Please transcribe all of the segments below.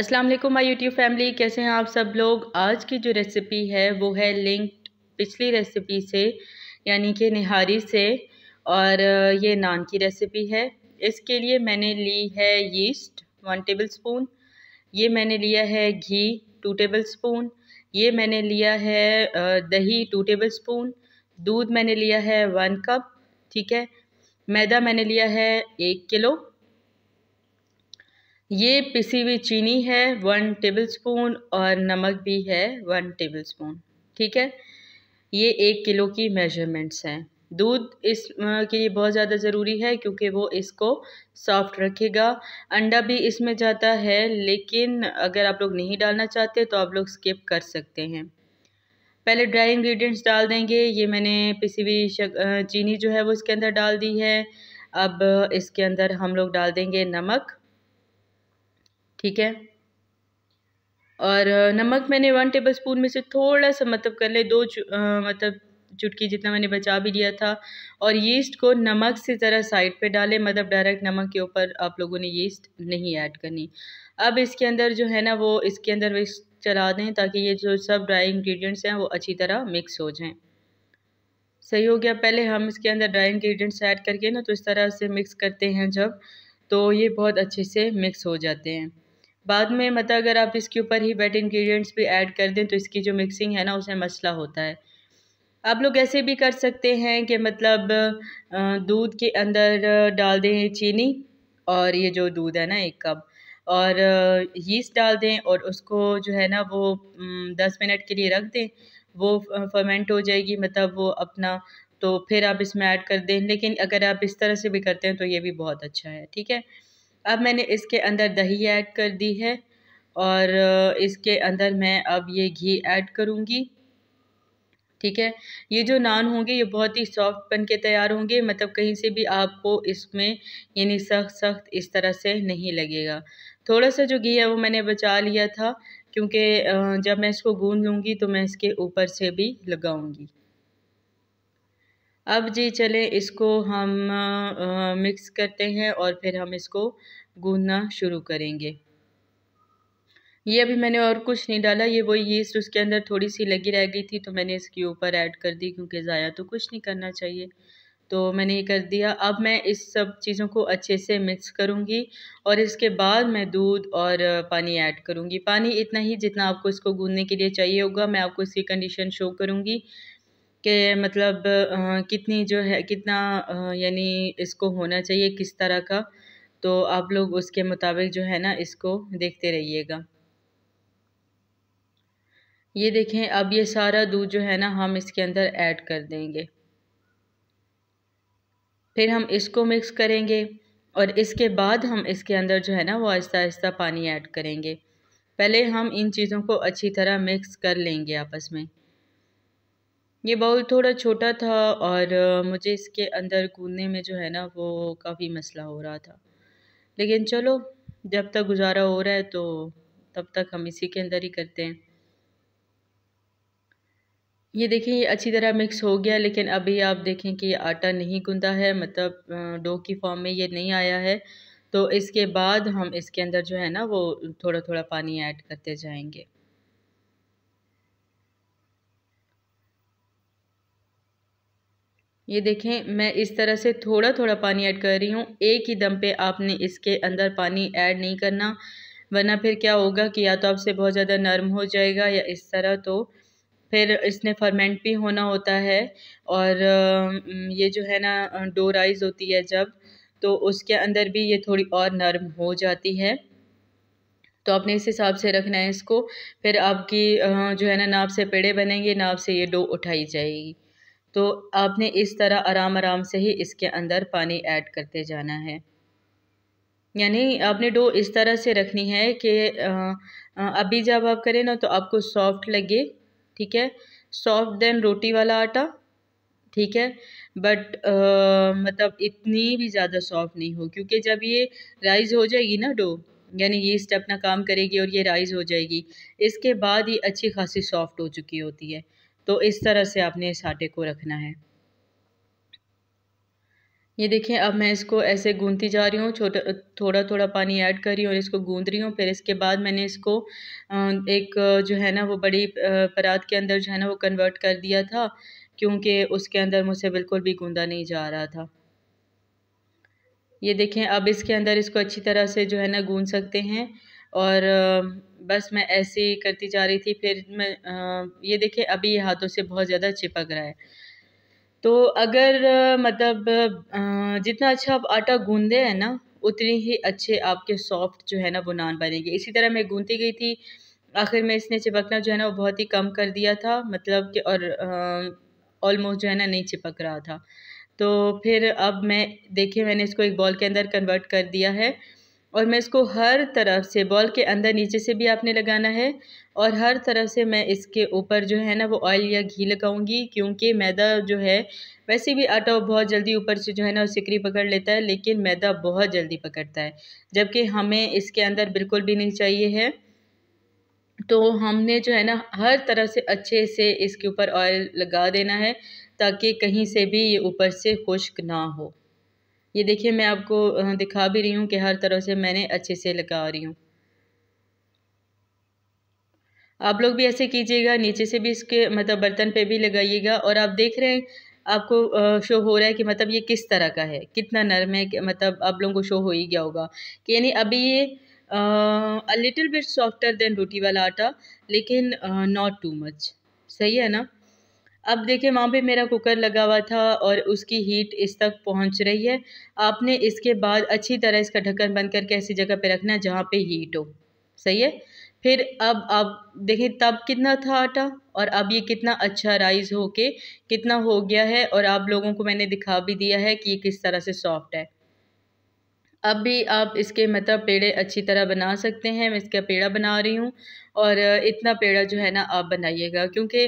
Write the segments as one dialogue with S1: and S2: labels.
S1: अस्सलाम वालेकुम my YouTube family कैसे हैं आप सब लोग आज की जो रेसिपी है वो है लिंक्ड पिछली रेसिपी से यानी कि निहारी से और ये नान की रेसिपी है इसके लिए मैंने ली है यीस्ट वन टेबल स्पून ये मैंने लिया है घी टू टेबल स्पून ये मैंने लिया है दही टू टेबल स्पून दूध मैंने लिया है वन कप ठीक है मैदा मैंने लिया है एक किलो ये पिसी हुई चीनी है वन टेबलस्पून और नमक भी है वन टेबलस्पून ठीक है ये एक किलो की मेजरमेंट्स हैं दूध इस के लिए बहुत ज़्यादा ज़रूरी है क्योंकि वो इसको सॉफ्ट रखेगा अंडा भी इसमें जाता है लेकिन अगर आप लोग नहीं डालना चाहते तो आप लोग स्किप कर सकते हैं पहले ड्राई इंग्रेडिएंट्स डाल देंगे ये मैंने पिसी हुई चीनी जो है वो इसके अंदर डाल दी है अब इसके अंदर हम लोग डाल देंगे नमक ठीक है और नमक मैंने वन टेबल स्पून में से थोड़ा सा मतलब कर ले दो चु, आ, मतलब चुटकी जितना मैंने बचा भी लिया था और यीस्ट को नमक से ज़रा साइड पे डालें मतलब डायरेक्ट नमक के ऊपर आप लोगों ने यीस्ट नहीं ऐड करनी अब इसके अंदर जो है ना वो इसके अंदर विक्स चला दें ताकि ये जो सब ड्राई इंग्रेडिएंट्स हैं वो अच्छी तरह मिक्स हो जाएं सही हो गया पहले हम इसके अंदर ड्राई इंग्रेडिएंट्स ऐड करके ना तो इस तरह से मिक्स करते हैं जब तो ये बहुत अच्छे से मिक्स हो जाते हैं बाद में मतलब अगर आप इसके ऊपर ही वेट इंग्रेडिएंट्स भी ऐड कर दें तो इसकी जो मिक्सिंग है ना उसमें मसला होता है आप लोग ऐसे भी कर सकते हैं कि मतलब दूध के अंदर डाल दें चीनी और ये जो दूध है ना एक कप और यीस्ट डाल दें और उसको जो है ना वो दस मिनट के लिए रख दें वो फर्मेंट हो जाएगी मतलब वो अपना तो फिर आप इसमें ऐड कर दें लेकिन अगर आप इस तरह से भी करते हैं तो ये भी बहुत अच्छा है ठीक है अब मैंने इसके अंदर दही ऐड कर दी है और इसके अंदर मैं अब ये घी ऐड करूँगी ठीक है ये जो नान होंगे ये बहुत ही सॉफ्ट बन के तैयार होंगे मतलब कहीं से भी आपको इसमें यानी सख्त सख्त इस तरह से नहीं लगेगा थोड़ा सा जो घी है वो मैंने बचा लिया था क्योंकि जब मैं इसको गूंद लूँगी तो मैं इसके ऊपर से भी लगाऊँगी अब जी चले इसको हम आ, मिक्स करते हैं और फिर हम इसको गूंदना शुरू करेंगे ये अभी मैंने और कुछ नहीं डाला ये वही यीस्ट उसके अंदर थोड़ी सी लगी रह गई थी तो मैंने इसके ऊपर ऐड कर दी क्योंकि ज़ाया तो कुछ नहीं करना चाहिए तो मैंने ये कर दिया अब मैं इस सब चीज़ों को अच्छे से मिक्स करूँगी और इसके बाद मैं दूध और पानी ऐड करूँगी पानी इतना ही जितना आपको इसको गूंदने के लिए चाहिए होगा मैं आपको इसकी कंडीशन शो करूँगी के मतलब कितनी जो है कितना यानी इसको होना चाहिए किस तरह का तो आप लोग उसके मुताबिक जो है ना इसको देखते रहिएगा ये देखें अब ये सारा दूध जो है ना हम इसके अंदर ऐड कर देंगे फिर हम इसको मिक्स करेंगे और इसके बाद हम इसके अंदर जो है ना वो आहिस्ता आहिस्ता पानी ऐड करेंगे पहले हम इन चीज़ों को अच्छी तरह मिक्स कर लेंगे आपस में ये बाउल थोड़ा छोटा था और मुझे इसके अंदर कूदने में जो है ना वो काफ़ी मसला हो रहा था लेकिन चलो जब तक गुजारा हो रहा है तो तब तक हम इसी के अंदर ही करते हैं ये देखें ये अच्छी तरह मिक्स हो गया लेकिन अभी आप देखें कि ये आटा नहीं गूंदा है मतलब डो की फॉर्म में ये नहीं आया है तो इसके बाद हम इसके अंदर जो है ना वो थोड़ा थोड़ा पानी ऐड करते जाएंगे ये देखें मैं इस तरह से थोड़ा थोड़ा पानी ऐड कर रही हूँ एक ही दम पे आपने इसके अंदर पानी ऐड नहीं करना वरना फिर क्या होगा कि या तो आपसे बहुत ज़्यादा नरम हो जाएगा या इस तरह तो फिर इसने फर्मेंट भी होना होता है और ये जो है ना डो राइज होती है जब तो उसके अंदर भी ये थोड़ी और नरम हो जाती है तो आपने इस हिसाब से रखना है इसको फिर आपकी जो है ना नाप से पेड़े बनेंगे नाप से ये डो उठाई जाएगी तो आपने इस तरह आराम आराम से ही इसके अंदर पानी ऐड करते जाना है यानी आपने डो इस तरह से रखनी है कि अभी जब आप करें ना तो आपको सॉफ्ट लगे ठीक है सॉफ्ट देन रोटी वाला आटा ठीक है बट मतलब इतनी भी ज़्यादा सॉफ्ट नहीं हो क्योंकि जब ये राइज़ हो जाएगी ना डो यानी ये स्टेप अपना काम करेगी और ये राइज़ हो जाएगी इसके बाद ये अच्छी खासी सॉफ्ट हो चुकी होती है तो इस तरह से आपने इस आटे को रखना है ये देखें अब मैं इसको ऐसे गूंथती जा रही हूँ छोटा थोड़ा थोड़ा पानी ऐड कर रही हूँ और इसको गूंथ रही हूँ फिर इसके बाद मैंने इसको एक जो है ना वो बड़ी परात के अंदर जो है ना वो कन्वर्ट कर दिया था क्योंकि उसके अंदर मुझसे बिल्कुल भी गूंदा नहीं जा रहा था ये देखें अब इसके अंदर इसको अच्छी तरह से जो है ना गूंद सकते हैं और बस मैं ऐसे ही करती जा रही थी फिर मैं आ, ये देखिए अभी ये हाथों से बहुत ज़्यादा चिपक रहा है तो अगर मतलब जितना अच्छा आप आटा गूंदे हैं ना उतने ही अच्छे आपके सॉफ्ट जो है ना वो नान बनेंगे इसी तरह मैं गूंदती गई थी आखिर में इसने चिपकना जो है ना वो बहुत ही कम कर दिया था मतलब कि और ऑलमोस्ट जो है ना नहीं चिपक रहा था तो फिर अब मैं देखिए मैंने इसको एक बॉल के अंदर कन्वर्ट कर दिया है और मैं इसको हर तरफ से बॉल के अंदर नीचे से भी आपने लगाना है और हर तरफ से मैं इसके ऊपर जो है ना वो ऑयल या घी लगाऊंगी क्योंकि मैदा जो है वैसे भी आटा बहुत जल्दी ऊपर से जो है ना सिकरी पकड़ लेता है लेकिन मैदा बहुत जल्दी पकड़ता है जबकि हमें इसके अंदर बिल्कुल भी नहीं चाहिए है तो हमने जो है ना हर तरफ से अच्छे से इसके ऊपर ऑयल लगा देना है ताकि कहीं से भी ये ऊपर से खुश्क ना हो ये देखिए मैं आपको दिखा भी रही हूँ कि हर तरह से मैंने अच्छे से लगा रही हूँ आप लोग भी ऐसे कीजिएगा नीचे से भी इसके मतलब बर्तन पे भी लगाइएगा और आप देख रहे हैं आपको शो हो रहा है कि मतलब ये किस तरह का है कितना नरम है मतलब आप लोगों को शो हो ही गया होगा कि यानी अभी ये a little bit softer than roti वाला आटा लेकिन नॉट टू मच सही है ना अब देखिए वहाँ पे मेरा कुकर लगा हुआ था और उसकी हीट इस तक पहुँच रही है आपने इसके बाद अच्छी तरह इसका ढक्कन बंद करके ऐसी जगह पे रखना है जहाँ पे हीट हो सही है फिर अब आप देखें तब कितना था आटा और अब ये कितना अच्छा राइस हो के कितना हो गया है और आप लोगों को मैंने दिखा भी दिया है कि ये किस तरह से सॉफ्ट है अब भी आप इसके मतलब पेड़े अच्छी तरह बना सकते हैं मैं इसका पेड़ा बना रही हूँ और इतना पेड़ा जो है ना आप बनाइएगा क्योंकि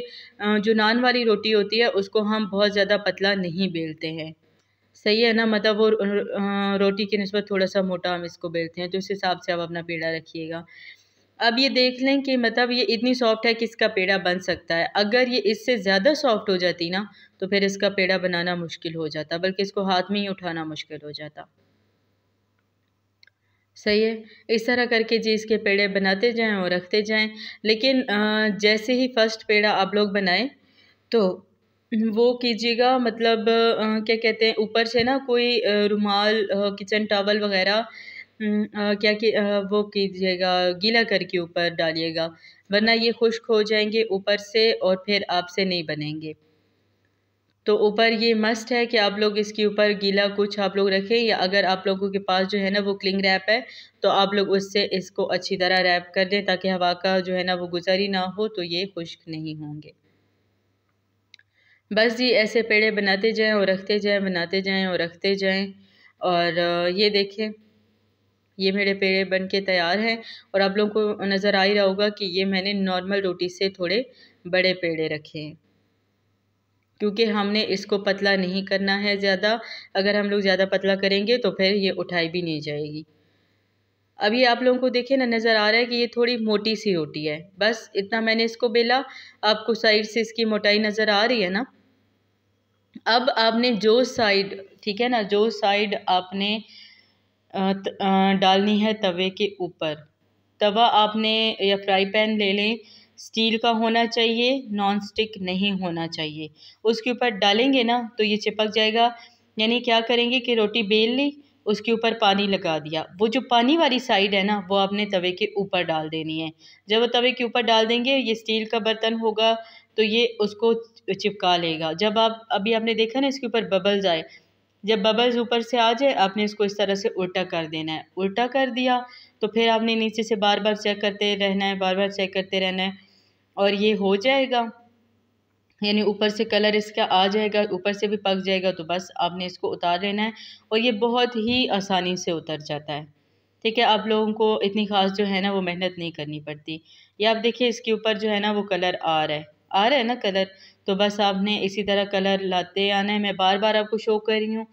S1: जो नान वाली रोटी होती है उसको हम बहुत ज़्यादा पतला नहीं बेलते हैं सही है ना मतलब वो रोटी की नस्बत थोड़ा सा मोटा हम इसको बेलते हैं तो उस हिसाब से आप अपना पेड़ा रखिएगा अब ये देख लें कि मतलब ये इतनी सॉफ्ट है कि इसका पेड़ा बन सकता है अगर ये इससे ज़्यादा सॉफ्ट हो जाती ना तो फिर इसका पेड़ा बनाना मुश्किल हो जाता बल्कि इसको हाथ में ही उठाना मुश्किल हो जाता सही है इस तरह करके जी इसके पेड़े बनाते जाएं और रखते जाएं लेकिन जैसे ही फर्स्ट पेड़ा आप लोग बनाएं तो वो कीजिएगा मतलब क्या कहते हैं ऊपर से ना कोई रुमाल किचन टॉवल वगैरह क्या कि वो कीजिएगा गीला करके ऊपर डालिएगा वरना ये खुश्क हो जाएंगे ऊपर से और फिर आपसे नहीं बनेंगे तो ऊपर ये मस्ट है कि आप लोग इसके ऊपर गीला कुछ आप लोग रखें या अगर आप लोगों के पास जो है ना वो क्लिंग रैप है तो आप लोग उससे इसको अच्छी तरह रैप कर दें ताकि हवा का जो है ना वो गुजर ही ना हो तो ये खुश्क नहीं होंगे बस जी ऐसे पेड़े बनाते जाएं और रखते जाएं बनाते जाएं और रखते जाएं और ये देखें ये मेरे पेड़े बन के तैयार हैं और आप लोगों को नज़र आ ही रहा होगा कि ये मैंने नॉर्मल रोटी से थोड़े बड़े पेड़े रखे हैं क्योंकि हमने इसको पतला नहीं करना है ज़्यादा अगर हम लोग ज़्यादा पतला करेंगे तो फिर ये उठाई भी नहीं जाएगी अभी आप लोगों को देखिए ना नज़र आ रहा है कि ये थोड़ी मोटी सी रोटी है बस इतना मैंने इसको बेला आपको साइड से इसकी मोटाई नज़र आ रही है ना अब आपने जो साइड ठीक है ना जो साइड आपने डालनी है तवे के ऊपर तवा आपने या फ्राई पैन ले लें स्टील का होना चाहिए नॉन स्टिक नहीं होना चाहिए उसके ऊपर डालेंगे ना तो ये चिपक जाएगा यानी क्या करेंगे कि रोटी बेल ली उसके ऊपर पानी लगा दिया वो जो पानी वाली साइड है ना वो आपने तवे के ऊपर डाल देनी है जब वो तवे के ऊपर डाल देंगे ये स्टील का बर्तन होगा तो ये उसको चिपका लेगा जब आप अभी आपने देखा ना इसके ऊपर बबल्स आए जब बबल्स ऊपर से आ जाए आपने इसको इस तरह से उल्टा कर देना है उल्टा कर दिया तो फिर आपने नीचे से बार बार चेक करते रहना है बार बार चेक करते रहना है और ये हो जाएगा यानी ऊपर से कलर इसका आ जाएगा ऊपर से भी पक जाएगा तो बस आपने इसको उतार लेना है और ये बहुत ही आसानी से उतर जाता है ठीक है आप लोगों को इतनी ख़ास जो है ना वो मेहनत नहीं करनी पड़ती ये आप देखिए इसके ऊपर जो है ना वो कलर आ रहा है आ रहा है ना कलर तो बस आपने इसी तरह कलर लाते आना है मैं बार बार आपको शो कर रही हूँ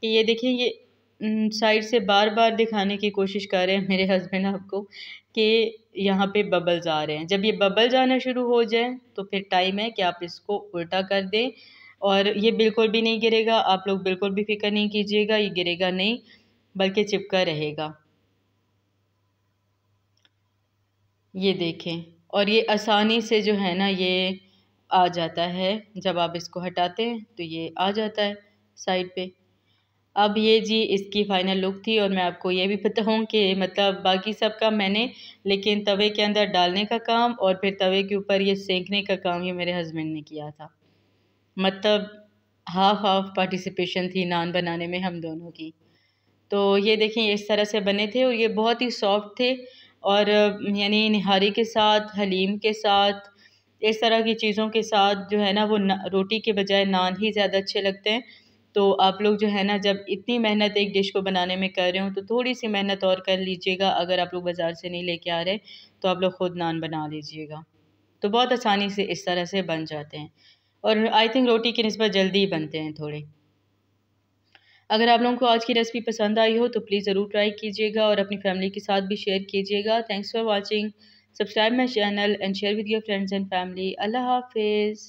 S1: कि ये देखिए ये साइड से बार बार दिखाने की कोशिश कर रहे हैं मेरे हस्बैंड आपको कि यहाँ पे बबल्स आ रहे हैं जब ये बबल्स आना शुरू हो जाए तो फिर टाइम है कि आप इसको उल्टा कर दें और ये बिल्कुल भी नहीं गिरेगा आप लोग बिल्कुल भी फिक्र नहीं कीजिएगा ये गिरेगा नहीं बल्कि चिपका रहेगा ये देखें और ये आसानी से जो है ना ये आ जाता है जब आप इसको हटाते हैं तो ये आ जाता है साइड पे अब ये जी इसकी फ़ाइनल लुक थी और मैं आपको ये भी बताऊँ कि मतलब बाकी सब का मैंने लेकिन तवे के अंदर डालने का काम और फिर तवे के ऊपर ये सेंकने का काम ये मेरे हस्बैंड ने किया था मतलब हाफ हाफ पार्टिसिपेशन थी नान बनाने में हम दोनों की तो ये देखें इस तरह से बने थे और ये बहुत ही सॉफ्ट थे और यानी निहारी के साथ हलीम के साथ इस तरह की चीज़ों के साथ जो है ना वो रोटी के बजाय नान ही ज़्यादा अच्छे लगते हैं तो आप लोग जो है ना जब इतनी मेहनत एक डिश को बनाने में कर रहे हो तो थोड़ी सी मेहनत और कर लीजिएगा अगर आप लोग बाज़ार से नहीं लेके आ रहे तो आप लोग ख़ुद नान बना लीजिएगा तो बहुत आसानी से इस तरह से बन जाते हैं और आई थिंक रोटी की नस्बत जल्दी ही बनते हैं थोड़े अगर आप लोगों को आज की रेसिपी पसंद आई हो तो प्लीज़ ज़रूर ट्राई कीजिएगा और अपनी फैमिली के साथ भी शेयर कीजिएगा thanks for watching subscribe my channel and share with your friends and family अल्लाह हाफिज़